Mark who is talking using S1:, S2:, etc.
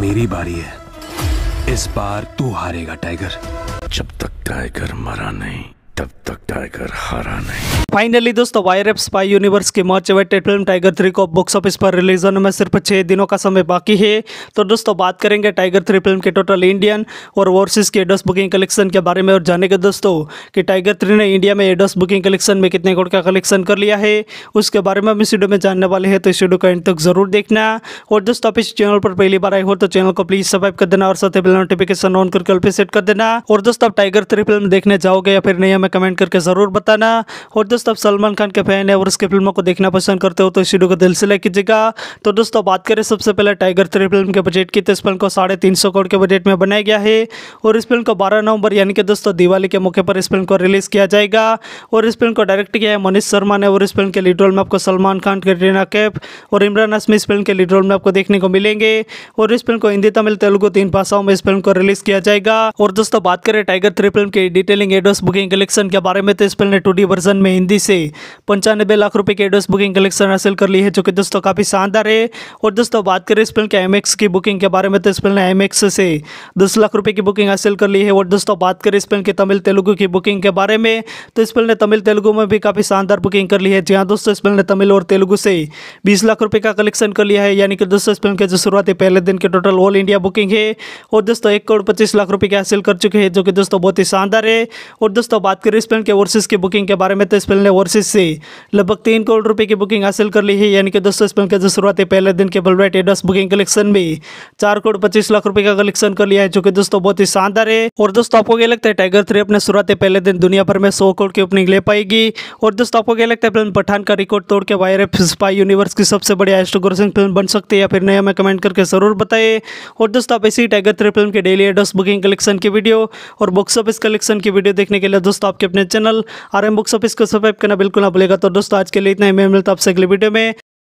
S1: मेरी बारी है इस बार तू हारेगा टाइगर जब तक टाइगर मरा नहीं तब तक टाइगर हारा नहीं फाइनली दोस्तों वायर एफ स्पाई यूनिवर्स की much awaited film Tiger three को बॉक्स ऑफिस पर रिलीज होने में सिर्फ छः दिनों का समय बाकी है तो दोस्तों बात करेंगे टाइगर थ्री फिल्म के टोटल इंडियन और ओवरसीज के एडोस बुकिंग कलेक्शन के बारे में और जानेंगे दोस्तों कि टाइगर थ्री ने इंडिया में एडोस बुकिंग कलेक्शन में कितने करोड़ का कलेक्शन कर लिया है उसके बारे में हम इस वीडियो में जानने वाले हैं तो इस वीडियो को एंड तक जरूर देखना और दोस्तों आप इस चैनल पर पहली बार आए हो तो चैनल को प्लीज सब्सक्राइब कर देना और साथ ही बिल नोटिफिकेशन ऑन करके सेट कर देना और दोस्तों आप टाइगर थ्री फिल्म देखने जाओगे या फिर नहीं में कमेंट करके ज़रूर बताना और दोस्तों आप सलमान खान के फ़ैन है और उसके फिल्मों को देखना पसंद करते हो तो इस वीडियो को दिल से लाइक कीजिएगा तो दोस्तों बात करें सबसे पहले टाइगर थ्री फिल्म के बजट की तो इस फिल्म को साढ़े तीन सौ करोड़ के बजट में बनाया गया है और इस फिल्म को बारह नवंबर यानी कि दोस्तों दिवाली के मौके पर इस फिल्म को रिलीज़ किया जाएगा और इस फिल्म को डायरेक्ट किया है मनीष शर्मा ने और इस फिल्म के लीड रोल में आपको सलमान खान कटरीना कैफ और इमरान हाशमी इस फिल्म के लीड रोल में आपको देखने को मिलेंगे और इस फिल्म को हिंदी तमिल तेलुगु तीन भाषाओं में इस फिल्म को रिलीज़ किया जाएगा और दोस्तों बात करें टाइगर थ्री फिल्म की detailing advance booking collection collection के बारे में तो इस फिल्म ने टू वर्जन में हिंदी से पंचानबे लाख रुपए की एडवांस बुकिंग कलेक्शन हासिल कर ली है जो कि दोस्तों काफ़ी शानदार है और दोस्तों बात करें इस फिल्म के एमएक्स की बुकिंग के बारे में तो इस फिल्म ने एम से दस लाख रुपये की बुकिंग हासिल कर ली है और दोस्तों बात करें इस फिल्म की तमिल तेलुगु की बुकिंग के बारे में तो इस फिल्म ने तमिल तेलुगु में भी काफ़ी शानदार बुकिंग कर ली है जी हाँ दोस्तों इस फिल्म ने तमिल और तेलुगु से बीस लाख रुपये का कलेक्शन कर लिया है यानी कि दोस्तों इस फिल्म के जो शुरुआती पहले दिन के टोटल ऑल इंडिया बुकिंग है और दोस्तों एक करोड़ पच्चीस लाख रुपये की हासिल कर चुके हैं जो कि दोस्तों बहुत ही शानदार है और दोस्तों बात करें इस फिल्म के ओवरसीज़ की बुकिंग के बारे में तो इस फिल्म ने ओवरसीज़ से लगभग तीन करोड़ रुपए की बुकिंग हासिल कर ली है यानी कि दोस्तों इस फिल्म के जो शुरुआती पहले दिन के बैठे दस बुकिंग कलेक्शन में चार करोड़ पच्चीस लाख रुपए का कलेक्शन कर लिया है जो कि दोस्तों बहुत ही शानदार है और दोस्तों आपको क्या लगता है टाइगर थ्री अपने शुरुआत पहले दिन दुनिया भर में सौ करोड़ की ओपनिंग ले पाएगी और दोस्तों आपको क्या लगता है फिल्म पठान का रिकॉर्ड तोड़ के वायर स्पाई यूनिवर्स की सबसे बड़ी हाइस्ट ग्रोसिंग फिल्म बन सकती है या फिर नया हमें कमेंट करके जरूर बताए और दोस्तों आप इसी टाइगर थ्री फिल्म के डेली एडस बुकिंग कलेक्शन की वीडियो और बुक्स ऑफिस कलेक्शन की वीडियो देखने के लिए दोस्तों आपके अपने channel R M box office को सब्सक्राइब करना बिल्कुल ना भूलेगा तो दोस्तों आज के लिए इतना ही मैं मिलता आपसे अगले वीडियो में